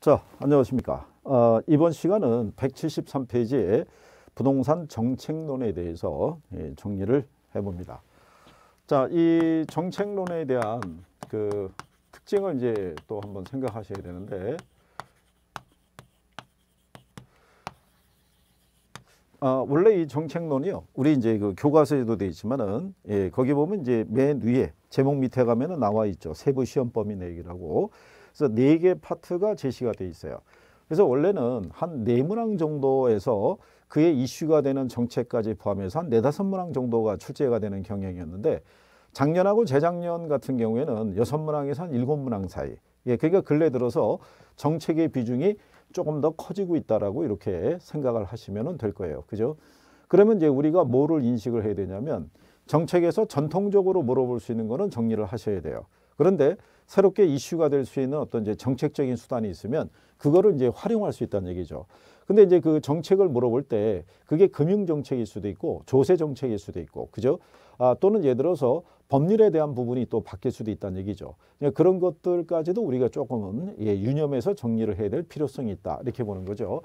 자, 안녕하십니까. 어, 이번 시간은 173페이지의 부동산 정책론에 대해서 예, 정리를 해봅니다. 자, 이 정책론에 대한 그 특징을 이제 또 한번 생각하셔야 되는데, 아, 원래 이 정책론이요. 우리 이제 그 교과서에도 되어 있지만은 예, 거기 보면 이제 맨 위에 제목 밑에 가면은 나와 있죠. 세부 시험 범위 내기라고. 그래서 네 개 파트가 제시가 돼 있어요. 그래서 원래는 한 네 문항 정도에서 그의 이슈가 되는 정책까지 포함해서 한 네다섯 문항 정도가 출제가 되는 경향이었는데 작년하고 재작년 같은 경우에는 여섯 문항에서 한 일곱 문항 사이. 예, 그러니까 근래 들어서 정책의 비중이 조금 더 커지고 있다라고 이렇게 생각을 하시면 될 거예요. 그죠? 그러면 이제 우리가 뭐를 인식을 해야 되냐면 정책에서 전통적으로 물어볼 수 있는 거는 정리를 하셔야 돼요. 그런데 새롭게 이슈가 될 수 있는 어떤 이제 정책적인 수단이 있으면 그거를 이제 활용할 수 있다는 얘기죠. 근데 이제 그 정책을 물어볼 때 그게 금융 정책일 수도 있고 조세 정책일 수도 있고 그죠? 아, 또는 예를 들어서 법률에 대한 부분이 또 바뀔 수도 있다는 얘기죠. 그러니까 그런 것들까지도 우리가 조금은 예, 유념해서 정리를 해야 될 필요성이 있다 이렇게 보는 거죠.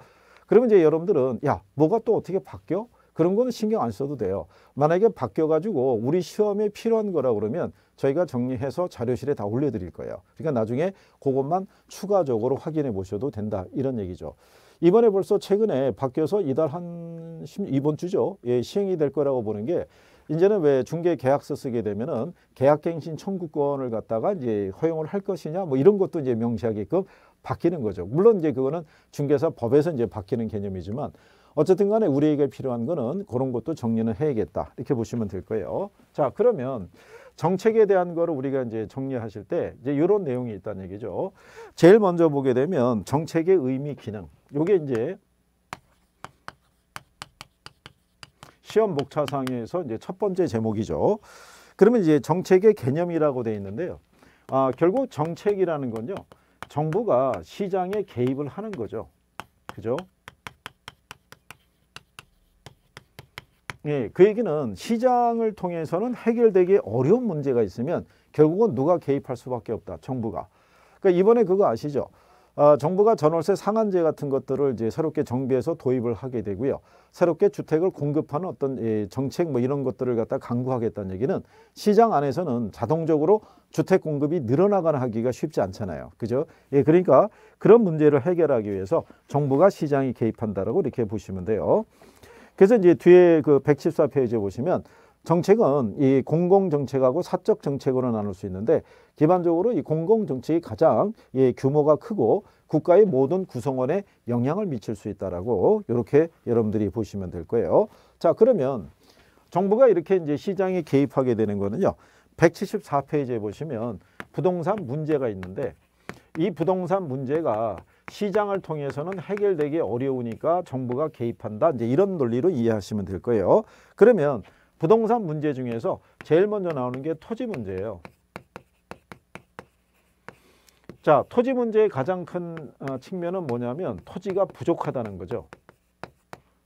그러면 이제 여러분들은 야 뭐가 또 어떻게 바뀌어? 그런 거는 신경 안 써도 돼요. 만약에 바뀌어가지고 우리 시험에 필요한 거라 그러면 저희가 정리해서 자료실에 다 올려드릴 거예요. 그러니까 나중에 그것만 추가적으로 확인해 보셔도 된다 이런 얘기죠. 이번에 벌써 최근에 바뀌어서 이달 한1 이번 주죠. 예, 시행이 될 거라고 보는 게 이제는 왜 중개 계약서 쓰게 되면은 계약갱신 청구권을 갖다가 이제 허용을 할 것이냐 뭐 이런 것도 이제 명시하게끔 바뀌는 거죠. 물론 이제 그거는 중개사 법에서 이제 바뀌는 개념이지만 어쨌든 간에 우리에게 필요한 거는 그런 것도 정리는 해야겠다. 이렇게 보시면 될 거예요. 자, 그러면 정책에 대한 거를 우리가 이제 정리하실 때 이제 이런 내용이 있다는 얘기죠. 제일 먼저 보게 되면 정책의 의미 기능. 요게 이제 시험 목차상에서 이제 첫 번째 제목이죠. 그러면 이제 정책의 개념이라고 되어 있는데요. 아, 결국 정책이라는 건요. 정부가 시장에 개입을 하는 거죠. 그죠? 예, 그 얘기는 시장을 통해서는 해결되기 어려운 문제가 있으면 결국은 누가 개입할 수밖에 없다. 정부가. 그러니까 이번에 그거 아시죠? 아, 정부가 전월세 상한제 같은 것들을 이제 새롭게 정비해서 도입을 하게 되고요. 새롭게 주택을 공급하는 어떤 예, 정책 뭐 이런 것들을 갖다 강구하겠다는 얘기는 시장 안에서는 자동적으로 주택 공급이 늘어나거나 하기가 쉽지 않잖아요. 그죠? 예, 그러니까 그런 문제를 해결하기 위해서 정부가 시장이 개입한다라고 이렇게 보시면 돼요. 그래서 이제 뒤에 그 114페이지에 보시면 정책은 이 공공정책하고 사적 정책으로 나눌 수 있는데 기본적으로 이 공공정책이 가장 예, 규모가 크고 국가의 모든 구성원에 영향을 미칠 수 있다라고 이렇게 여러분들이 보시면 될 거예요. 자 그러면 정부가 이렇게 이제 시장에 개입하게 되는 거는요. 174페이지에 보시면 부동산 문제가 있는데 이 부동산 문제가 시장을 통해서는 해결되기 어려우니까 정부가 개입한다. 이제 이런 논리로 이해하시면 될 거예요. 그러면 부동산 문제 중에서 제일 먼저 나오는 게 토지 문제예요. 자, 토지 문제의 가장 큰 어, 측면은 뭐냐면 토지가 부족하다는 거죠.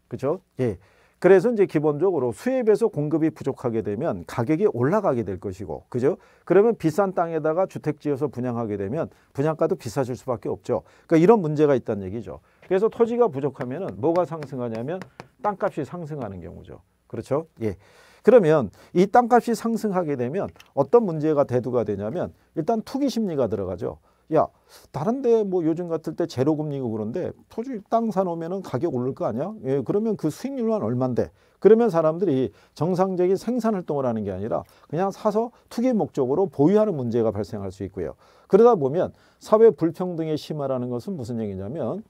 그죠? 예. 그래서 이제 기본적으로 수입에서 공급이 부족하게 되면 가격이 올라가게 될 것이고, 그죠? 그러면 비싼 땅에다가 주택 지어서 분양하게 되면 분양가도 비싸질 수밖에 없죠. 그러니까 이런 문제가 있다는 얘기죠. 그래서 토지가 부족하면은 뭐가 상승하냐면 땅값이 상승하는 경우죠. 그렇죠? 예. 그러면 이 땅값이 상승하게 되면 어떤 문제가 대두가 되냐면 일단 투기 심리가 들어가죠. 야 다른데 뭐 요즘 같을 때 제로 금리고 그런데 토지 땅사놓으면 가격 오를 거 아니야? 예, 그러면 그 수익률만 얼만데? 그러면 사람들이 정상적인 생산 활동을 하는 게 아니라 그냥 사서 투기 목적으로 보유하는 문제가 발생할 수 있고요. 그러다 보면 사회 불평등의 심화라는 것은 무슨 얘기냐면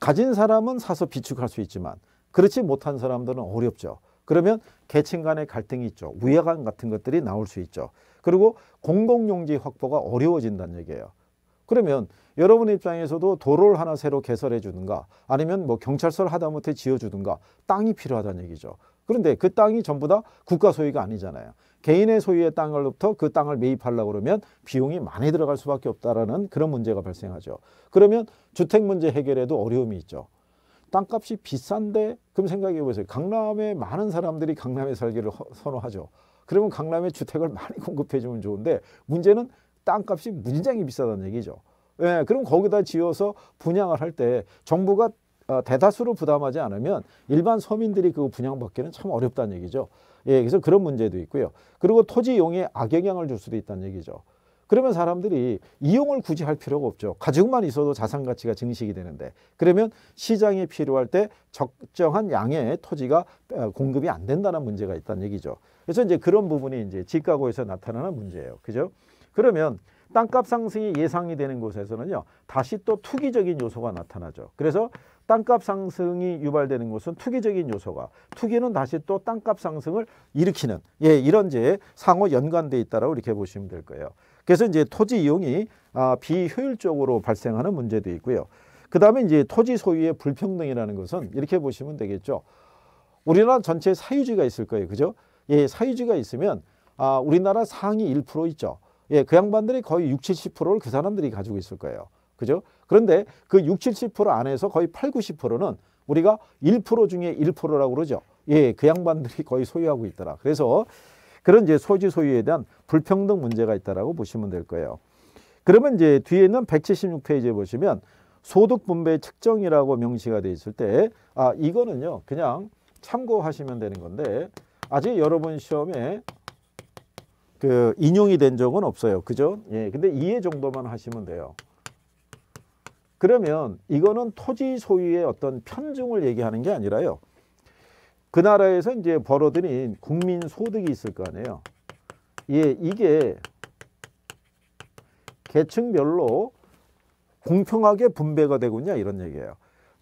가진 사람은 사서 비축할 수 있지만 그렇지 못한 사람들은 어렵죠. 그러면 계층 간의 갈등이 있죠. 우애감 같은 것들이 나올 수 있죠. 그리고 공공용지 확보가 어려워진다는 얘기예요. 그러면 여러분 입장에서도 도로를 하나 새로 개설해 주든가 아니면 뭐 경찰서를 하다못해 지어 주든가 땅이 필요하다는 얘기죠. 그런데 그 땅이 전부 다 국가 소유가 아니잖아요. 개인의 소유의 땅을로부터그 땅을 매입하려고 그러면 비용이 많이 들어갈 수밖에 없다라는 그런 문제가 발생하죠. 그러면 주택 문제 해결에도 어려움이 있죠. 땅값이 비싼데 그럼 생각해 보세요. 강남에 많은 사람들이 강남에 살기를 선호하죠. 그러면 강남에 주택을 많이 공급해 주면 좋은데 문제는 땅값이 무진장이 비싸다는 얘기죠. 예, 그럼 거기다 지어서 분양을 할 때 정부가 어, 대다수로 부담하지 않으면 일반 서민들이 그 분양받기는 참 어렵다는 얘기죠. 예, 그래서 그런 문제도 있고요. 그리고 토지 이용에 악영향을 줄 수도 있다는 얘기죠. 그러면 사람들이 이용을 굳이 할 필요가 없죠. 가지고만 있어도 자산 가치가 증식이 되는데 그러면 시장에 필요할 때 적정한 양의 토지가 어, 공급이 안 된다는 문제가 있다는 얘기죠. 그래서 이제 그런 부분이 이제 집가구에서 나타나는 문제예요. 그죠? 그러면 땅값 상승이 예상이 되는 곳에서는요. 다시 또 투기적인 요소가 나타나죠. 그래서 땅값 상승이 유발되는 곳은 투기적인 요소가 투기는 다시 또 땅값 상승을 일으키는 예 이런 제 상호 연관돼 있다라고 이렇게 보시면 될 거예요. 그래서 이제 토지 이용이 아, 비효율적으로 발생하는 문제도 있고요. 그 다음에 이제 토지 소유의 불평등이라는 것은 이렇게 보시면 되겠죠. 우리나라 전체 사유지가 있을 거예요. 그죠? 예, 사유지가 있으면 아, 우리나라 상위 1% 있죠. 예, 그 양반들이 거의 6, 70%를 그 사람들이 가지고 있을 거예요. 그죠? 그런데 그 6, 70% 안에서 거의 8, 90%는 우리가 1% 중에 1%라고 그러죠. 예, 그 양반들이 거의 소유하고 있더라. 그래서 그런 이제 소지 소유에 대한 불평등 문제가 있다라고 보시면 될 거예요. 그러면 이제 뒤에 있는 176페이지에 보시면 소득 분배 측정이라고 명시가 돼 있을 때 아, 이거는요. 그냥 참고하시면 되는 건데 아직 여러분 시험에 그 인용이 된 적은 없어요. 그죠? 예. 근데 이해 정도만 하시면 돼요. 그러면 이거는 토지 소유의 어떤 편중을 얘기하는 게 아니라요. 그 나라에서 이제 벌어들인 국민 소득이 있을 거 아니에요. 예, 이게 계층별로 공평하게 분배가 되고 있냐 이런 얘기예요.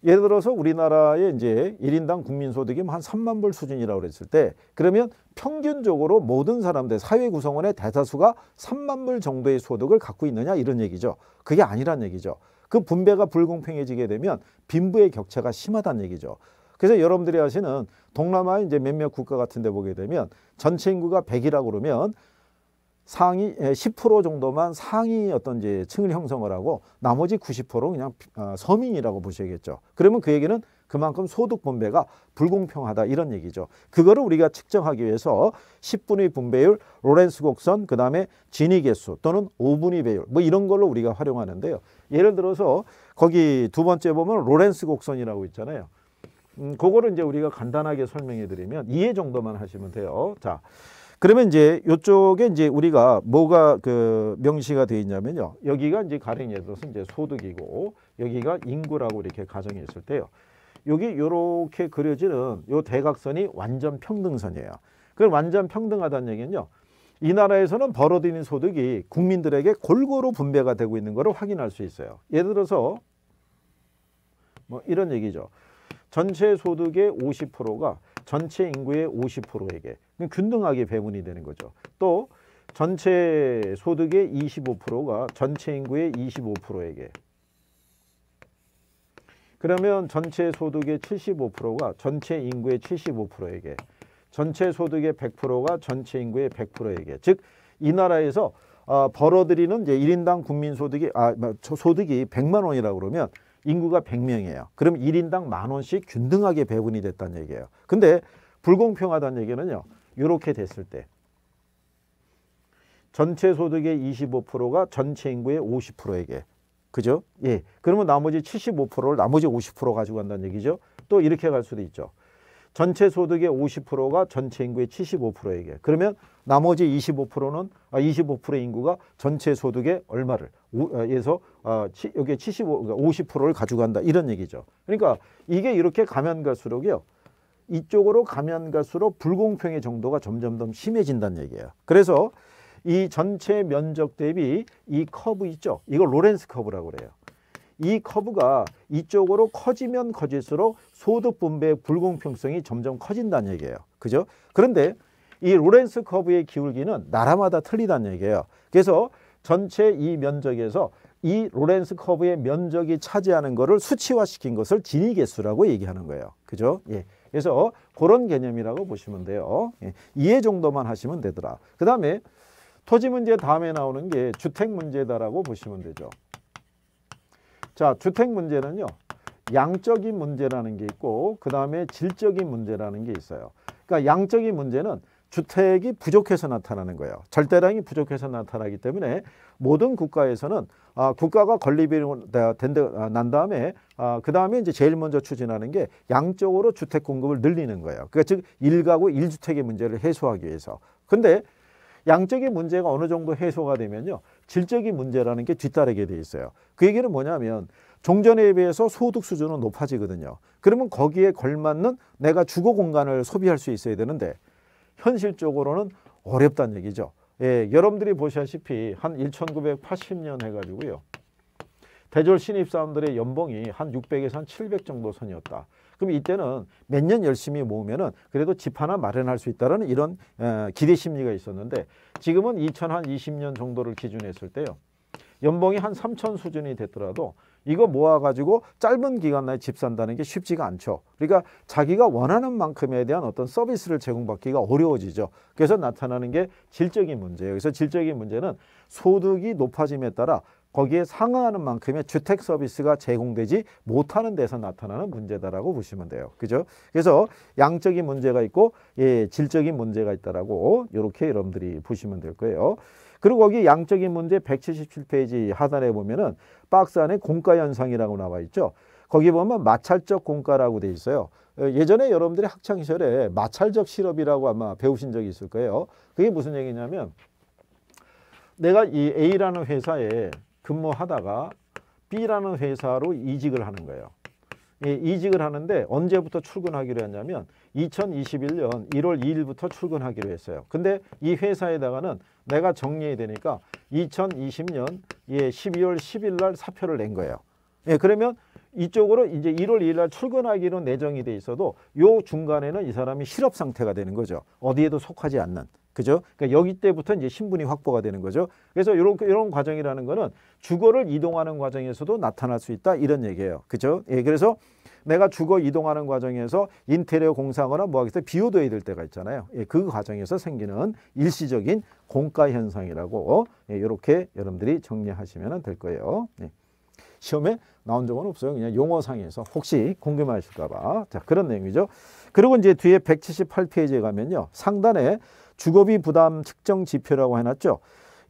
예를 들어서 우리나라의 이제 일인당 국민소득이 뭐 한 3만 불 수준이라고 그랬을 때 그러면 평균적으로 모든 사람들 사회 구성원의 대다수가 3만 불 정도의 소득을 갖고 있느냐 이런 얘기죠. 그게 아니란 얘기죠. 그 분배가 불공평해지게 되면 빈부의 격차가 심하다는 얘기죠. 그래서 여러분들이 아시는 동남아 이제 몇몇 국가 같은 데 보게 되면 전체 인구가 100이라고 그러면 상위 10% 예, 정도만 상위 어떤 이제 층을 형성을 하고 나머지 90%로 그냥 아, 서민이라고 보셔야겠죠. 그러면 그 얘기는 그만큼 소득 분배가 불공평하다 이런 얘기죠. 그거를 우리가 측정하기 위해서 10분의 분배율, 로렌스 곡선, 그다음에 진위 개수 또는 5분의 배율 뭐 이런 걸로 우리가 활용하는데요. 예를 들어서 거기 두 번째 보면 로렌스 곡선이라고 있잖아요. 음, 그거를 이제 우리가 간단하게 설명해 드리면 이해 정도만 하시면 돼요. 자. 그러면 이제 요쪽에 이제 우리가 뭐가 그 명시가 되어 있냐면요. 여기가 이제 가령 예를 들어서 이제 소득이고 여기가 인구라고 이렇게 가정했을 때요. 여기 이렇게 그려지는 요 대각선이 완전 평등선이에요. 그 완전 평등하다는 얘기는요. 이 나라에서는 벌어들이는 소득이 국민들에게 골고루 분배가 되고 있는 것을 확인할 수 있어요. 예를 들어서 뭐 이런 얘기죠. 전체 소득의 50%가 전체 인구의 50%에게 균등하게 배분이 되는 거죠. 또 전체 소득의 25%가 전체 인구의 25%에게 그러면 전체 소득의 75%가 전체 인구의 75%에게 전체 소득의 100%가 전체 인구의 100%에게 즉 이 나라에서 어, 벌어들이는 이제 1인당 국민소득이 아 뭐, 소득이 100만 원이라고 그러면 인구가 100명이에요. 그럼 1인당 만 원씩 균등하게 배분이 됐다는 얘기예요. 근데 불공평하다는 얘기는요. 이렇게 됐을 때 전체 소득의 25%가 전체 인구의 50%에게 그죠? 예. 그러면 나머지 75%를 나머지 50% 가지고 간다는 얘기죠. 또 이렇게 갈 수도 있죠. 전체 소득의 50%가 전체 인구의 75%에게. 그러면 나머지 25%는 25%의 아, 인구가 전체 소득의 얼마를 해서 아, 아, 여기에 75 50%를 그러니까 가져간다 이런 얘기죠. 그러니까 이게 이렇게 가면 갈수록요. 이쪽으로 가면 갈수록 불공평의 정도가 점점 더 심해진다는 얘기예요. 그래서 이 전체 면적 대비 이 커브 있죠. 이걸 로렌스 커브라고 그래요. 이 커브가 이쪽으로 커지면 커질수록 소득 분배의 불공평성이 점점 커진다는 얘기예요. 그죠? 그런데 이 로렌스 커브의 기울기는 나라마다 틀리다는 얘기예요. 그래서 전체 이 면적에서 이 로렌스 커브의 면적이 차지하는 것을 수치화시킨 것을 진위 계수라고 얘기하는 거예요. 그죠? 예. 그래서 그런 개념이라고 보시면 돼요. 예. 이해 정도만 하시면 되더라. 그다음에 토지 문제 다음에 나오는 게 주택 문제다라고 보시면 되죠. 자, 주택 문제는요. 양적인 문제라는 게 있고 그다음에 질적인 문제라는 게 있어요. 그러니까 양적인 문제는 주택이 부족해서 나타나는 거예요. 절대량이 부족해서 나타나기 때문에 모든 국가에서는 아, 국가가 건립이 아, 난 다음에 아, 그 다음에 이제 제일 먼저 추진하는 게 양적으로 주택 공급을 늘리는 거예요. 그러니까 즉일가구일주택의 문제를 해소하기 위해서. 근데 양적인 문제가 어느 정도 해소가 되면요. 질적인 문제라는 게 뒤따르게 돼 있어요. 그 얘기는 뭐냐면 종전에 비해서 소득 수준은 높아지거든요. 그러면 거기에 걸맞는 내가 주거 공간을 소비할 수 있어야 되는데 현실적으로는 어렵다는 얘기죠. 예, 여러분들이 보시다시피 한 1980년 해가지고요. 대졸 신입사원들의 연봉이 한 600에서 한 700 정도 선이었다. 그럼 이때는 몇 년 열심히 모으면은 그래도 집 하나 마련할 수 있다라는 이런 기대 심리가 있었는데 지금은 2020년 정도를 기준했을 때요. 연봉이 한 3천 수준이 됐더라도 이거 모아가지고 짧은 기간 내에 집 산다는 게 쉽지가 않죠. 그러니까 자기가 원하는 만큼에 대한 어떤 서비스를 제공받기가 어려워지죠. 그래서 나타나는 게 질적인 문제예요. 그래서 질적인 문제는 소득이 높아짐에 따라 거기에 상응하는 만큼의 주택 서비스가 제공되지 못하는 데서 나타나는 문제다라고 보시면 돼요. 그죠? 그래서 양적인 문제가 있고 예, 질적인 문제가 있다라고 이렇게 여러분들이 보시면 될 거예요. 그리고 거기 양적인 문제 177페이지 하단에 보면은 박스 안에 공가 현상이라고 나와 있죠. 거기 보면 마찰적 공가라고 돼 있어요. 어, 예전에 여러분들이 학창 시절에 마찰적 실업이라고 아마 배우신 적이 있을 거예요. 그게 무슨 얘기냐면 내가 이 A라는 회사에 근무하다가 B라는 회사로 이직을 하는 거예요. 예, 이직을 하는데 언제부터 출근하기로 했냐면 2021년 1월 2일부터 출근하기로 했어요. 근데 이 회사에다가는 내가 정리해야 되니까 2020년 예, 12월 10일 날 사표를 낸 거예요. 예, 그러면 이쪽으로 이제 1월 2일 날 출근하기로 내정이 돼 있어도 요 중간에는 이 사람이 실업 상태가 되는 거죠. 어디에도 속하지 않는. 그죠? 그러니까 여기 때부터 이제 신분이 확보가 되는 거죠. 그래서 이런 이런 과정이라는 거는 주거를 이동하는 과정에서도 나타날 수 있다 이런 얘기예요. 그죠? 예, 그래서 내가 주거 이동하는 과정에서 인테리어 공사하거나 뭐 하겠어요? 비워도야될 때가 있잖아요. 예, 그 과정에서 생기는 일시적인 공가 현상이라고 어? 예, 이렇게 여러분들이 정리하시면 될 거예요. 예. 시험에 나온 적은 없어요. 그냥 용어상에서 혹시 궁금하실까 봐. 자, 그런 내용이죠. 그리고 이제 뒤에 178페이지에 가면요. 상단에 주거비 부담 측정 지표라고 해놨죠.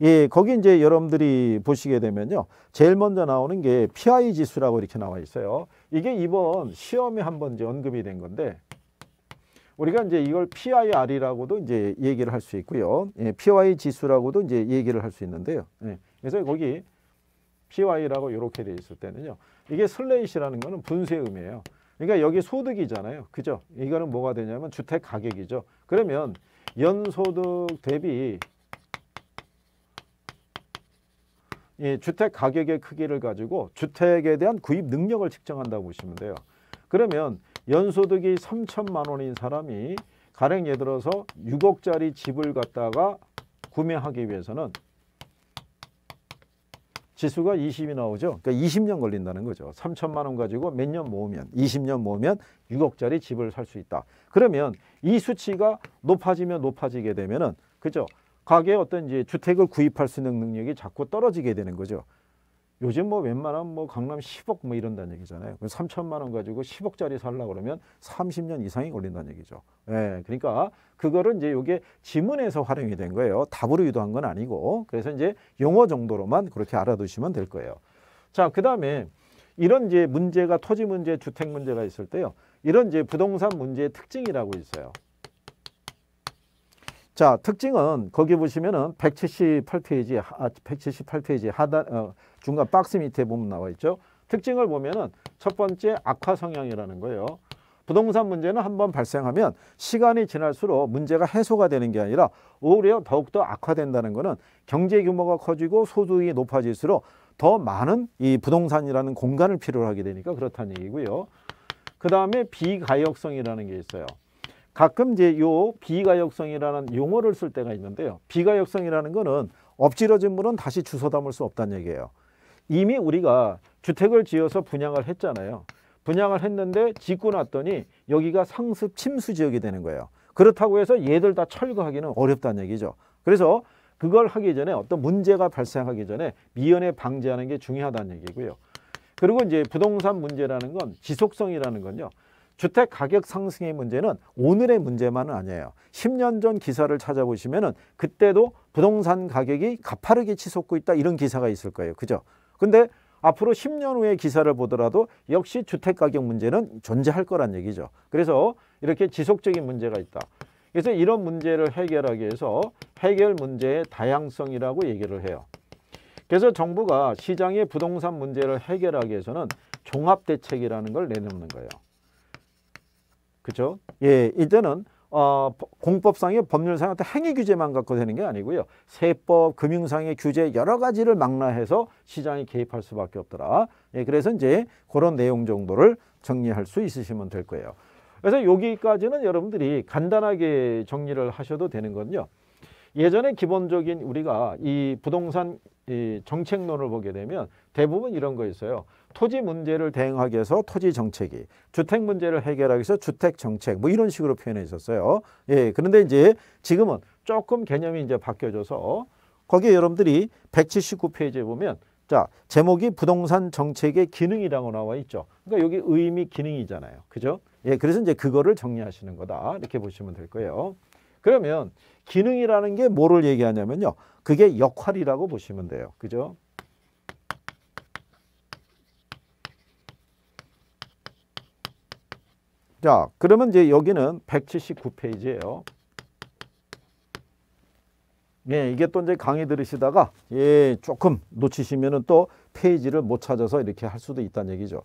예, 거기 이제 여러분들이 보시게 되면요. 제일 먼저 나오는 게 PI 지수라고 이렇게 나와 있어요. 이게 이번 시험에 한번 이제 언급이 된 건데 우리가 이제 이걸 PIR이라고도 이제 얘기를 할 수 있고요. 예, PI 지수라고도 이제 얘기를 할 수 있는데요. 예, 그래서 거기 PY라고 이렇게 돼 있을 때는요. 이게 슬레이시라는 거는 분쇄음이에요. 그러니까 여기 소득이잖아요. 그죠? 이거는 뭐가 되냐면 주택 가격이죠. 그러면 연소득 대비 예, 주택 가격의 크기를 가지고 주택에 대한 구입 능력을 측정한다고 보시면 돼요. 그러면 연소득이 3천만 원인 사람이 가령 예를 들어서 6억짜리 집을 갖다가 구매하기 위해서는 지수가 20이 나오죠. 그러니까 20년 걸린다는 거죠. 3천만 원 가지고 몇 년 모으면 20년 모으면 6억짜리 집을 살 수 있다. 그러면 이 수치가 높아지면 높아지게 되면은 그죠? 가게에 어떤 이제 주택을 구입할 수 있는 능력이 자꾸 떨어지게 되는 거죠. 요즘 뭐 웬만하면 뭐 강남 10억 뭐 이런다는 얘기잖아요. 3천만 원 가지고 10억짜리 살라 그러면 30년 이상이 걸린다는 얘기죠. 예, 그러니까 그거를 이제 요게 지문에서 활용이 된 거예요. 답으로 유도한 건 아니고. 그래서 이제 용어 정도로만 그렇게 알아두시면 될 거예요. 자, 그다음에 이런 이제 문제가 토지 문제, 주택 문제가 있을 때요. 이런 이제 부동산 문제의 특징이라고 있어요. 자, 특징은 거기 보시면은 178페이지, 하, 178페이지 아, 하단, 어, 중간 박스 밑에 보면 나와 있죠. 특징을 보면은 첫 번째 악화 성향이라는 거예요. 부동산 문제는 한번 발생하면 시간이 지날수록 문제가 해소가 되는 게 아니라 오히려 더욱더 악화된다는 것은 경제 규모가 커지고 소득이 높아질수록 더 많은 이 부동산이라는 공간을 필요로 하게 되니까 그렇다는 얘기고요. 그 다음에 비가역성이라는 게 있어요. 가끔 이제 요 비가역성이라는 용어를 쓸 때가 있는데요. 비가역성이라는 거는 엎질러진 물은 다시 주워 담을 수 없다는 얘기예요. 이미 우리가 주택을 지어서 분양을 했잖아요. 분양을 했는데 짓고 났더니 여기가 상습 침수 지역이 되는 거예요. 그렇다고 해서 얘들 다 철거하기는 어렵다는 얘기죠. 그래서 그걸 하기 전에 어떤 문제가 발생하기 전에 미연에 방지하는 게 중요하다는 얘기고요. 그리고 이제 부동산 문제라는 건 지속성이라는 건요. 주택 가격 상승의 문제는 오늘의 문제만은 아니에요. 10년 전 기사를 찾아보시면은 그때도 부동산 가격이 가파르게 치솟고 있다 이런 기사가 있을 거예요. 그죠? 근데 앞으로 10년 후의 기사를 보더라도 역시 주택 가격 문제는 존재할 거란 얘기죠. 그래서 이렇게 지속적인 문제가 있다. 그래서 이런 문제를 해결하기 위해서 해결 문제의 다양성이라고 얘기를 해요. 그래서 정부가 시장의 부동산 문제를 해결하기 위해서는 종합대책이라는 걸 내놓는 거예요. 그죠? 예, 이때는 어, 공법상의 법률상의 행위 규제만 갖고 되는 게 아니고요. 세법, 금융상의 규제 여러 가지를 망라해서 시장에 개입할 수밖에 없더라. 예, 그래서 이제 그런 내용 정도를 정리할 수 있으시면 될 거예요. 그래서 여기까지는 여러분들이 간단하게 정리를 하셔도 되는 건요. 예전에 기본적인 우리가 이 부동산 이 정책론을 보게 되면 대부분 이런 거 있어요. 토지 문제를 대응하기 위해서 토지 정책이, 주택 문제를 해결하기 위해서 주택 정책, 뭐 이런 식으로 표현해 있었어요. 예, 그런데 이제 지금은 조금 개념이 이제 바뀌어져서 거기에 여러분들이 179페이지에 보면 자, 제목이 부동산 정책의 기능이라고 나와 있죠. 그러니까 여기 의미 기능이잖아요. 그죠? 예, 그래서 이제 그거를 정리하시는 거다. 이렇게 보시면 될 거예요. 그러면 기능이라는 게 뭐를 얘기하냐면요. 그게 역할이라고 보시면 돼요. 그죠? 자, 그러면 이제 여기는 179페이지예요. 예, 이게 또 이제 강의 들으시다가 예, 조금 놓치시면은 또 페이지를 못 찾아서 이렇게 할 수도 있다는 얘기죠.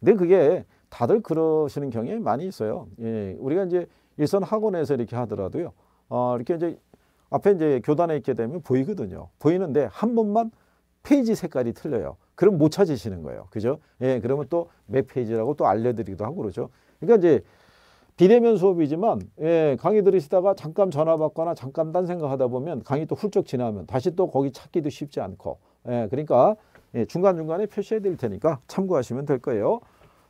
근데 그게 다들 그러시는 경향이 많이 있어요. 예, 우리가 이제 일선 학원에서 이렇게 하더라도요. 어, 이렇게 이제 앞에 이제 교단에 있게 되면 보이거든요. 보이는데 한 번만 페이지 색깔이 틀려요. 그럼 못 찾으시는 거예요. 그죠? 예, 그러면 또 몇 페이지라고 또 알려드리기도 하고 그러죠. 그러니까 이제 비대면 수업이지만 예, 강의 들으시다가 잠깐 전화 받거나 잠깐 딴 생각하다 보면 강의 또 훌쩍 지나면 다시 또 거기 찾기도 쉽지 않고 예, 그러니까 예, 중간중간에 표시해 드릴 테니까 참고하시면 될 거예요.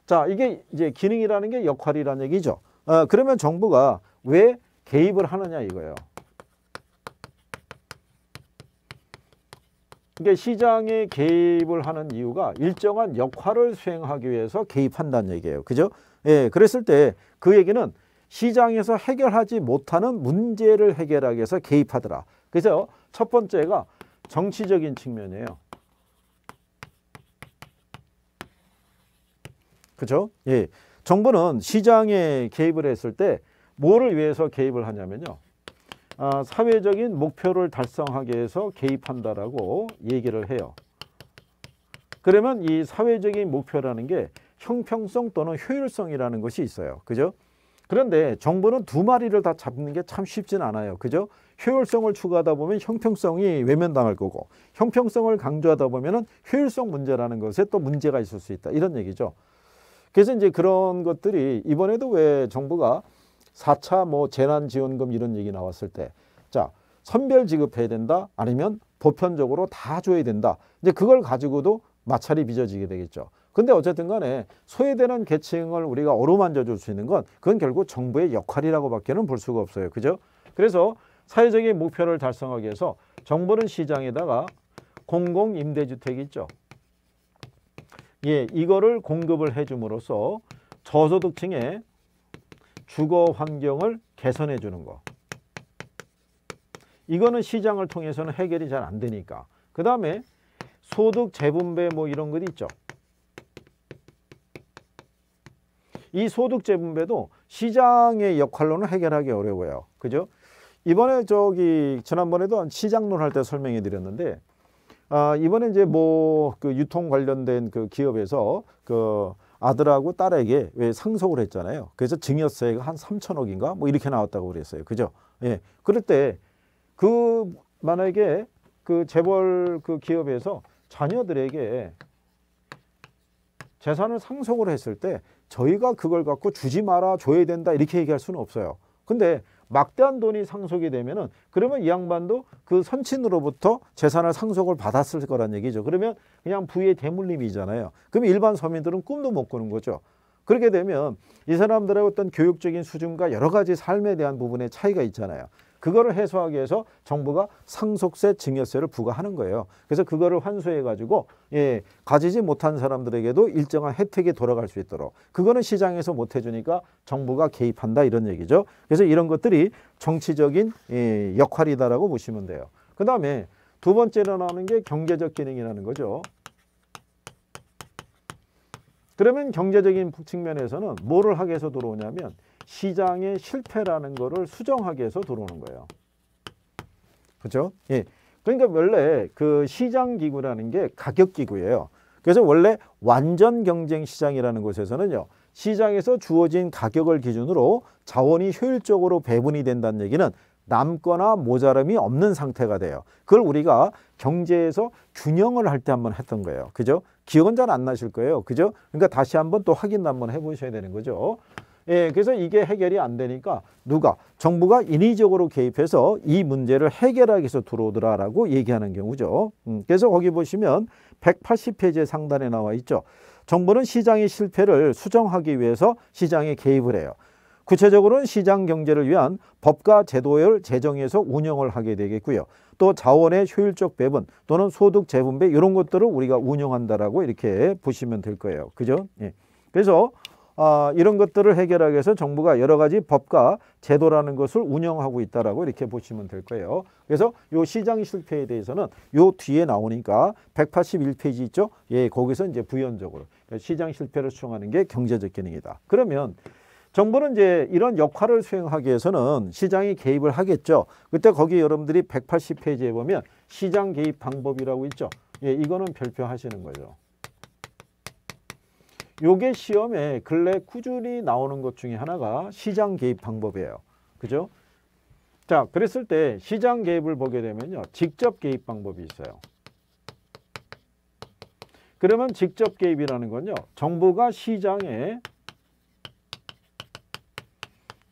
자, 이게 이제 기능이라는 게 역할이라는 얘기죠. 어, 그러면 정부가 왜 개입을 하느냐 이거예요. 이게 그러니까 시장에 개입을 하는 이유가 일정한 역할을 수행하기 위해서 개입한다는 얘기예요. 그죠? 예, 그랬을 때 그 얘기는 시장에서 해결하지 못하는 문제를 해결하기 위해서 개입하더라. 그래서 첫 번째가 정치적인 측면이에요. 그죠? 예. 정부는 시장에 개입을 했을 때 뭐를 위해서 개입을 하냐면요. 아, 사회적인 목표를 달성하게 해서 개입한다라고 얘기를 해요. 그러면 이 사회적인 목표라는 게 형평성 또는 효율성이라는 것이 있어요. 그죠? 그런데 정부는 두 마리를 다 잡는 게 참 쉽진 않아요. 그죠? 효율성을 추구하다 보면 형평성이 외면당할 거고 형평성을 강조하다 보면 효율성 문제라는 것에 또 문제가 있을 수 있다. 이런 얘기죠. 그래서 이제 그런 것들이 이번에도 왜 정부가 4차 뭐 재난지원금 이런 얘기 나왔을 때 자, 선별 지급해야 된다 아니면 보편적으로 다 줘야 된다. 이제 그걸 가지고도 마찰이 빚어지게 되겠죠. 근데 어쨌든 간에 소외되는 계층을 우리가 어루만져 줄 수 있는 건 그건 결국 정부의 역할이라고 밖에는 볼 수가 없어요. 그죠? 그래서 사회적인 목표를 달성하기 위해서 정부는 시장에다가 공공임대주택이 있죠. 예, 이거를 공급을 해줌으로써 저소득층의 주거 환경을 개선해 주는 거. 이거는 시장을 통해서는 해결이 잘 안 되니까. 그 다음에 소득 재분배 뭐 이런 것 있죠. 이 소득 재분배도 시장의 역할로는 해결하기 어려워요. 그죠? 이번에 저기 지난번에도 시장론 할 때 설명해 드렸는데 아, 이번에 이제 뭐 그 유통 관련된 그 기업에서 그 아들하고 딸에게 왜 상속을 했잖아요. 그래서 증여세가 한 3천억인가 뭐 이렇게 나왔다고 그랬어요. 그죠? 예. 그럴 때 그 만약에 그 재벌 그 기업에서 자녀들에게 재산을 상속을 했을 때 저희가 그걸 갖고 주지 마라 줘야 된다 이렇게 얘기할 수는 없어요. 근데 막대한 돈이 상속이 되면은 그러면 이 양반도 그 선친으로부터 재산을 상속을 받았을 거란 얘기죠. 그러면 그냥 부의 대물림이잖아요. 그럼 일반 서민들은 꿈도 못 꾸는 거죠. 그렇게 되면 이 사람들의 어떤 교육적인 수준과 여러 가지 삶에 대한 부분의 차이가 있잖아요. 그거를 해소하기 위해서 정부가 상속세 증여세를 부과하는 거예요. 그래서 그거를 환수해 가지고 예, 가지지 못한 사람들에게도 일정한 혜택이 돌아갈 수 있도록 그거는 시장에서 못 해주니까 정부가 개입한다 이런 얘기죠. 그래서 이런 것들이 정치적인 예, 역할이다라고 보시면 돼요. 그 다음에 두 번째로 나오는 게 경제적 기능이라는 거죠. 그러면 경제적인 측면에서는 뭐를 하게 해서 들어오냐면 시장의 실패라는 거를 수정하기 위해서 들어오는 거예요. 그죠? 렇 예. 그러니까 원래 그 시장 기구라는 게 가격 기구예요. 그래서 원래 완전 경쟁 시장이라는 곳에서는요. 시장에서 주어진 가격을 기준으로 자원이 효율적으로 배분이 된다는 얘기는 남거나 모자람이 없는 상태가 돼요. 그걸 우리가 경제에서 균형을 할 때 한번 했던 거예요. 그죠? 기억은 잘 안 나실 거예요. 그죠? 그러니까 다시 한번 또 확인 한번 해보셔야 되는 거죠. 예, 그래서 이게 해결이 안 되니까 누가 정부가 인위적으로 개입해서 이 문제를 해결하기 위해서 들어오더라라고 얘기하는 경우죠. 음, 그래서 거기 보시면 180페이지 상단에 나와 있죠. 정부는 시장의 실패를 수정하기 위해서 시장에 개입을 해요. 구체적으로는 시장 경제를 위한 법과 제도를 제정해서 운영을 하게 되겠고요. 또 자원의 효율적 배분 또는 소득 재분배 이런 것들을 우리가 운영한다라고 이렇게 보시면 될 거예요. 그죠? 예. 그래서 아, 이런 것들을 해결하기 위해서 정부가 여러 가지 법과 제도라는 것을 운영하고 있다라고 이렇게 보시면 될 거예요. 그래서 요 시장 실패에 대해서는 요 뒤에 나오니까 181페이지 있죠. 예, 거기서 이제 부연적으로 시장 실패를 수용하는 게 경제적 기능이다. 그러면 정부는 이제 이런 역할을 수행하기 위해서는 시장이 개입을 하겠죠. 그때 거기 여러분들이 180페이지에 보면 시장 개입 방법이라고 있죠. 예, 이거는 별표하시는 거예요 요게 시험에 근래 꾸준히 나오는 것 중에 하나가 시장 개입 방법이에요. 그죠? 자, 그랬을 때 시장 개입을 보게 되면요. 직접 개입 방법이 있어요. 그러면 직접 개입이라는 건요. 정부가 시장에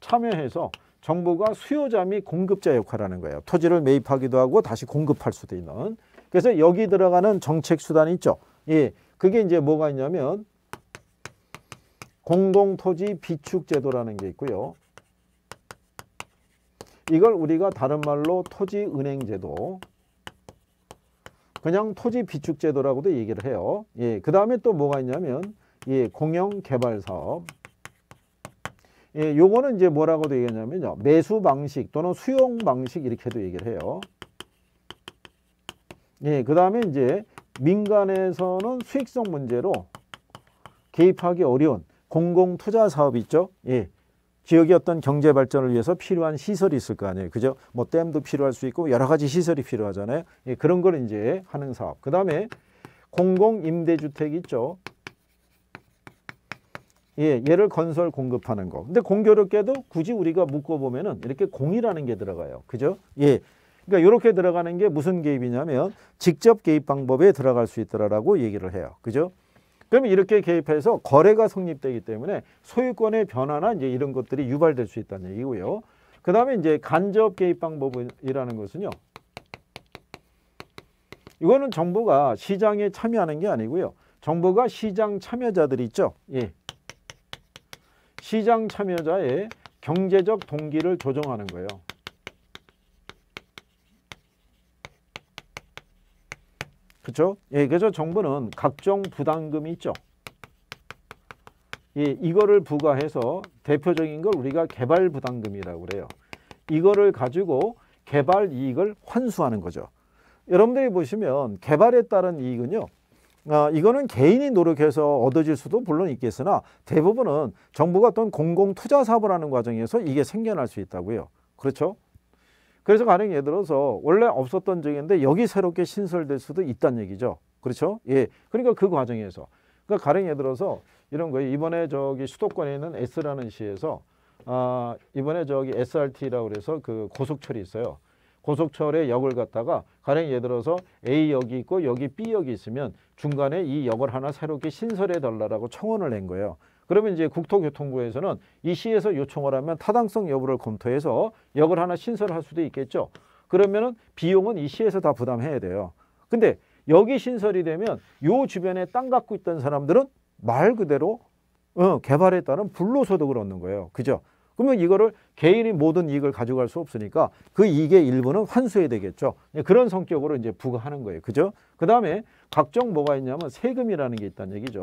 참여해서 정부가 수요자 및 공급자 역할하는 을 거예요. 토지를 매입하기도 하고 다시 공급할 수도 있는. 그래서 여기 들어가는 정책 수단이 있죠. 예, 그게 이제 뭐가 있냐면 공동토지 비축제도라는 게 있고요. 이걸 우리가 다른 말로 토지은행제도 그냥 토지 비축 제도라고도 얘기를 해요. 예, 그 다음에 또 뭐가 있냐면 예, 공영 개발 사업. 예, 요거는 이제 뭐라고도 얘기하냐면요. 매수 방식 또는 수용 방식 이렇게도 얘기를 해요. 예, 그 다음에 이제 민간에서는 수익성 문제로 개입하기 어려운 공공투자 사업이 있죠. 예. 지역의 어떤 경제 발전을 위해서 필요한 시설이 있을 거 아니에요. 그죠? 뭐 댐도 필요할 수 있고 여러 가지 시설이 필요하잖아요. 예, 그런 걸 이제 하는 사업. 그 다음에 공공임대주택 있죠. 예, 얘를 건설 공급하는 거. 근데 공교롭게도 굳이 우리가 묶어보면은 이렇게 공이라는 게 들어가요. 그죠? 예. 그러니까 이렇게 들어가는 게 무슨 개입이냐면 직접 개입 방법에 들어갈 수 있더라라고 얘기를 해요. 그죠? 그러면 이렇게 개입해서 거래가 성립되기 때문에 소유권의 변화나 이제 이런 것들이 유발될 수 있다는 얘기고요. 그 다음에 이제 간접 개입 방법이라는 것은요. 이거는 정부가 시장에 참여하는 게 아니고요. 정부가 시장 참여자들 이 있죠. 예. 시장 참여자의 경제적 동기를 조정하는 거예요. 그렇죠? 예, 그래서 정부는 각종 부담금이 있죠. 예, 이거를 부과해서 대표적인 걸 우리가 개발 부담금이라고 그래요. 이거를 가지고 개발 이익을 환수하는 거죠. 여러분들이 보시면 개발에 따른 이익은요. 아, 이거는 개인이 노력해서 얻어질 수도 물론 있겠으나 대부분은 정부가 어떤 공공투자 사업을 하는 과정에서 이게 생겨날 수 있다고요. 그렇죠? 그래서 가령 예를 들어서 원래 없었던 적인데 여기 새롭게 신설될 수도 있다는 얘기죠. 그렇죠? 예. 그러니까 그 과정에서. 그러니까 가령 예를 들어서 이런 거예요. 이번에 저기 수도권에 있는 S라는 시에서 아, 이번에 저기 SRT라고 그서그 고속철이 있어요. 고속철의 역을 갖다가 가령 예를 들어서 A역이 있고 여기 B역이 있으면 중간에 이 역을 하나 새롭게 신설해 달라고 청원을 낸 거예요. 그러면 이제 국토교통부에서는 이 시에서 요청을 하면 타당성 여부를 검토해서 역을 하나 신설할 수도 있겠죠. 그러면은 비용은 이 시에서 다 부담해야 돼요. 근데 여기 신설이 되면 요 주변에 땅 갖고 있던 사람들은 말 그대로 어, 개발에 따른 불로소득을 얻는 거예요. 그죠? 그러면 이거를 개인이 모든 이익을 가져갈 수 없으니까 그 이익의 일부는 환수해야 되겠죠. 예, 그런 성격으로 이제 부과하는 거예요. 그죠? 그 다음에 각종 뭐가 있냐면 세금이라는 게 있다는 얘기죠.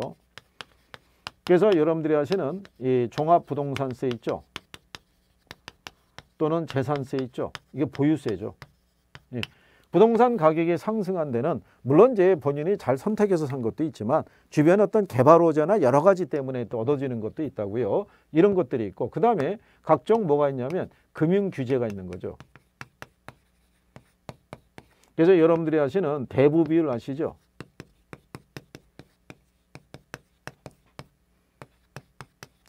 그래서 여러분들이 아시는 이 종합부동산세 있죠. 또는 재산세 있죠. 이게 보유세죠. 예. 부동산 가격이 상승한 데는 물론 이제 본인이 잘 선택해서 산 것도 있지만 주변 어떤 개발호재나 여러 가지 때문에 또 얻어지는 것도 있다고요. 이런 것들이 있고 그다음에 각종 뭐가 있냐면 금융 규제가 있는 거죠. 그래서 여러분들이 아시는 대부 비율 아시죠?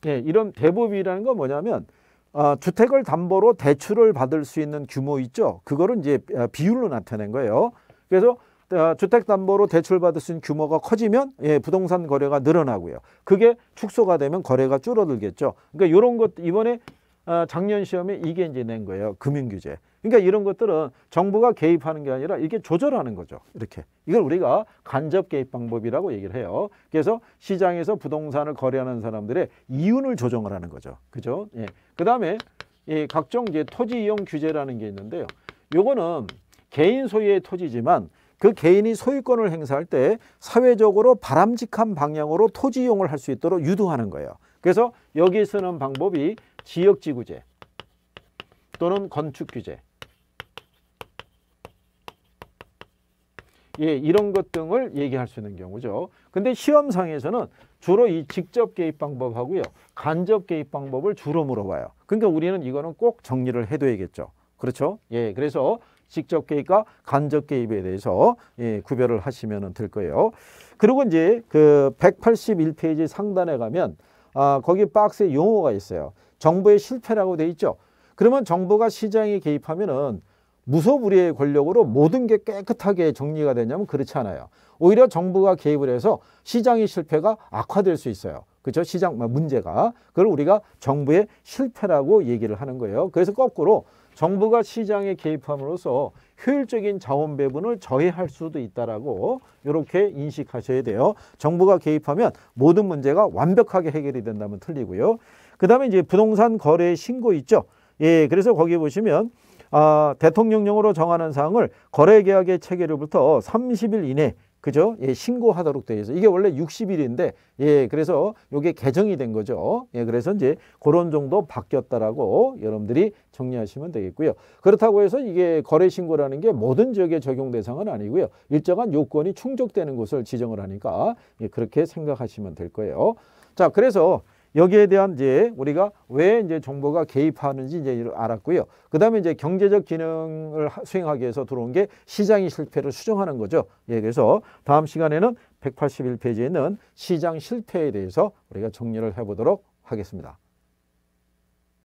예, 이런 대부비라는건 뭐냐면 어, 주택을 담보로 대출을 받을 수 있는 규모 있죠. 그거를 이제 어, 비율로 나타낸 거예요. 그래서 어, 주택담보로 대출받을 수 있는 규모가 커지면 예, 부동산 거래가 늘어나고요. 그게 축소가 되면 거래가 줄어들겠죠. 그러니까 이런 것 이번에 어, 작년 시험에 이게 이제 낸 거예요. 금융규제. 그러니까 이런 것들은 정부가 개입하는 게 아니라 이렇게 조절하는 거죠. 이렇게. 이걸 우리가 간접 개입 방법이라고 얘기를 해요. 그래서 시장에서 부동산을 거래하는 사람들의 이윤을 조정을 하는 거죠. 그죠? 예. 그 다음에 예, 각종 이제 토지 이용 규제라는 게 있는데요. 요거는 개인 소유의 토지지만 그 개인이 소유권을 행사할 때 사회적으로 바람직한 방향으로 토지 이용을 할 수 있도록 유도하는 거예요. 그래서 여기 쓰는 방법이 지역지구제 또는 건축규제 예, 이런 것 등을 얘기할 수 있는 경우죠. 근데 시험상에서는 주로 이 직접 개입 방법하고요. 간접 개입 방법을 주로 물어봐요. 그러니까 우리는 이거는 꼭 정리를 해둬야겠죠. 그렇죠? 예, 그래서 직접 개입과 간접 개입에 대해서 예, 구별을 하시면 될 거예요. 그리고 이제 그 181페이지 상단에 가면 아, 거기 박스에 용어가 있어요. 정부의 실패라고 돼 있죠. 그러면 정부가 시장에 개입하면은 무소불위의 권력으로 모든 게 깨끗하게 정리가 되냐면 그렇지 않아요. 오히려 정부가 개입을 해서 시장의 실패가 악화될 수 있어요. 그죠? 시장 뭐 문제가 그걸 우리가 정부의 실패라고 얘기를 하는 거예요. 그래서 거꾸로 정부가 시장에 개입함으로써 효율적인 자원 배분을 저해할 수도 있다라고 이렇게 인식하셔야 돼요. 정부가 개입하면 모든 문제가 완벽하게 해결이 된다면 틀리고요. 그 다음에 이제 부동산 거래 신고 있죠. 예, 그래서 거기 보시면 아, 대통령령으로 정하는 사항을 거래계약의 체계로부터 30일 이내 그죠? 예, 신고하도록 되어 있어. 이게 원래 60일인데 예, 그래서 요게 개정이 된 거죠. 예, 그래서 이제 그런 정도 바뀌었다라고 여러분들이 정리하시면 되겠고요. 그렇다고 해서 이게 거래 신고라는 게 모든 지역에 적용 대상은 아니고요. 일정한 요건이 충족되는 곳을 지정을 하니까 예, 그렇게 생각하시면 될 거예요. 자, 그래서 여기에 대한 이제 우리가 왜 이제 정보가 개입하는지 이제 알았고요. 그 다음에 이제 경제적 기능을 수행하기 위해서 들어온 게 시장의 실패를 수정하는 거죠. 예, 그래서 다음 시간에는 181페이지에 있는 시장 실패에 대해서 우리가 정리를 해보도록 하겠습니다.